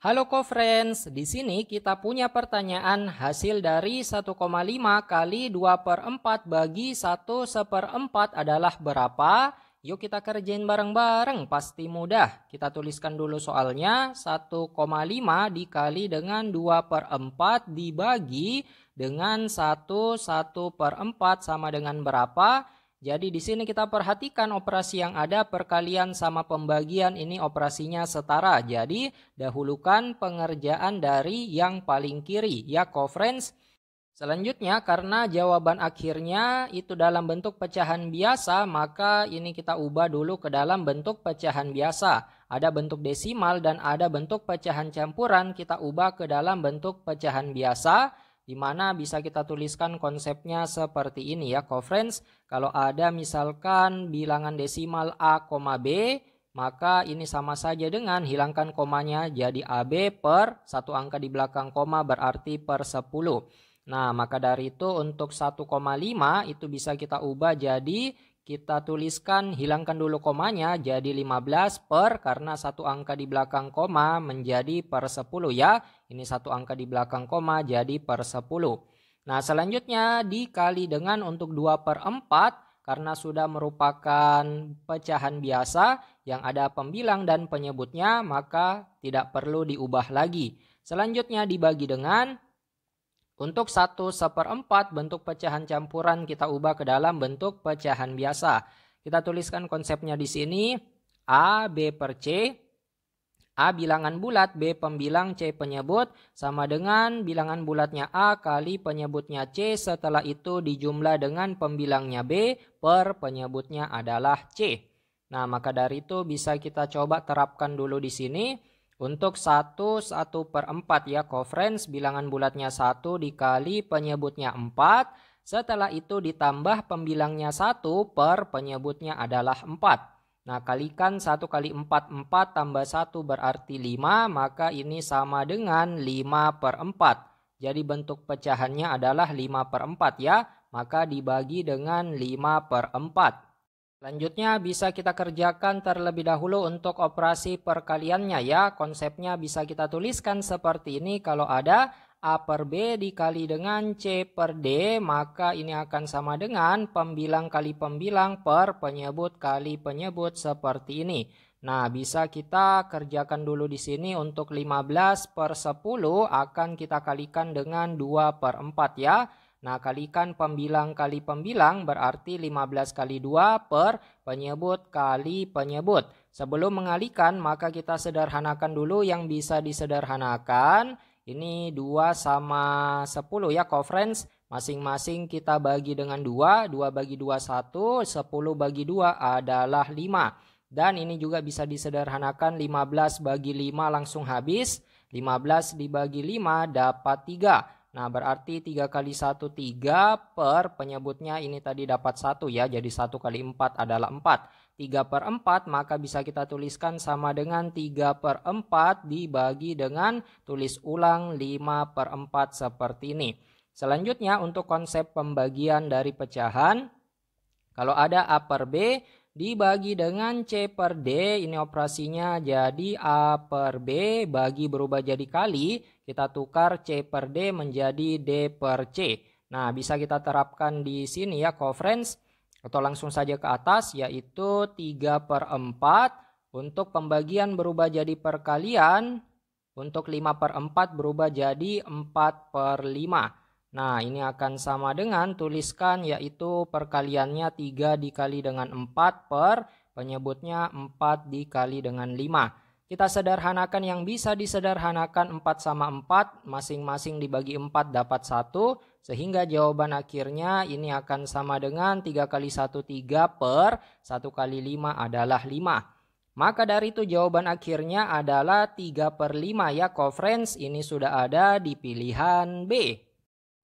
Halo co-friends, di sini kita punya pertanyaan hasil dari 1,5 kali 2 per 4 bagi 1 seperempat adalah berapa? Yuk kita kerjain bareng-bareng, pasti mudah. Kita tuliskan dulu soalnya, 1,5 dikali dengan 2 per 4 dibagi dengan 1, 1 per 4 sama dengan berapa? Jadi di sini kita perhatikan operasi yang ada perkalian sama pembagian ini operasinya setara. Jadi dahulukan pengerjaan dari yang paling kiri ya co-friends. Selanjutnya karena jawaban akhirnya itu dalam bentuk pecahan biasa maka ini kita ubah dulu ke dalam bentuk pecahan biasa. Ada bentuk desimal dan ada bentuk pecahan campuran kita ubah ke dalam bentuk pecahan biasa di mana bisa kita tuliskan konsepnya seperti ini ya coverage kalau ada misalkan bilangan desimal A, B maka ini sama saja dengan hilangkan komanya jadi AB per satu angka di belakang koma berarti per 10. Nah, maka dari itu untuk 1,5 itu bisa kita ubah jadi kita tuliskan, hilangkan dulu komanya jadi 15 per karena satu angka di belakang koma menjadi per 10 ya. Ini satu angka di belakang koma jadi per 10. Nah selanjutnya dikali dengan untuk 2 per 4 karena sudah merupakan pecahan biasa yang ada pembilang dan penyebutnya maka tidak perlu diubah lagi. Selanjutnya dibagi dengan untuk 1 seperempat bentuk pecahan campuran kita ubah ke dalam bentuk pecahan biasa. Kita tuliskan konsepnya di sini. A, B per C. A bilangan bulat, B pembilang, C penyebut. Sama dengan bilangan bulatnya A kali penyebutnya C. Setelah itu dijumlah dengan pembilangnya B per penyebutnya adalah C. Nah maka dari itu bisa kita coba terapkan dulu di sini. Untuk 1, 1 per 4 ya kofrens bilangan bulatnya 1 dikali penyebutnya 4. Setelah itu ditambah pembilangnya 1 per penyebutnya adalah 4. Nah, kalikan 1 kali 4, 4 tambah 1 berarti 5, maka ini sama dengan 5 per 4. Jadi bentuk pecahannya adalah 5 per 4 ya, maka dibagi dengan 5 per 4. Selanjutnya bisa kita kerjakan terlebih dahulu untuk operasi perkaliannya ya. Konsepnya bisa kita tuliskan seperti ini kalau ada A per B dikali dengan C per D maka ini akan sama dengan pembilang kali pembilang per penyebut kali penyebut seperti ini. Nah bisa kita kerjakan dulu di sini untuk 15 per 10 akan kita kalikan dengan 2 per 4 ya. Nah, kalikan pembilang kali pembilang berarti 15 kali 2 per penyebut kali penyebut. Sebelum mengalikan, maka kita sederhanakan dulu yang bisa disederhanakan. Ini 2 sama 10 ya, conference. Masing-masing kita bagi dengan 2. 2 bagi 2, 1. 10 bagi 2 adalah 5. Dan ini juga bisa disederhanakan 15 bagi 5 langsung habis. 15 dibagi 5 dapat 3. Nah, berarti 3 kali 1, 3 per penyebutnya ini tadi dapat 1 ya. Jadi 1 kali 4 adalah 4. 3 per 4 maka bisa kita tuliskan sama dengan 3 per 4 dibagi dengan tulis ulang 5 per 4 seperti ini. Selanjutnya untuk konsep pembagian dari pecahan. Kalau ada A per B dibagi dengan C per D. Ini operasinya jadi A per B bagi berubah jadi kali. Kita tukar C per D menjadi D per C. Nah, bisa kita terapkan di sini ya conference. atau langsung saja ke atas yaitu 3 per 4 untuk pembagian berubah jadi perkalian untuk 5 per 4 berubah jadi 4 per 5. Nah, ini akan sama dengan tuliskan yaitu perkaliannya 3 dikali dengan 4 per penyebutnya 4 dikali dengan 5. Kita sederhanakan yang bisa disederhanakan 4 sama 4, masing-masing dibagi 4 dapat 1, sehingga jawaban akhirnya ini akan sama dengan 3 kali 1 3 per 1 kali 5 adalah 5. Maka dari itu jawaban akhirnya adalah 3 per 5 ya, conference ini sudah ada di pilihan B.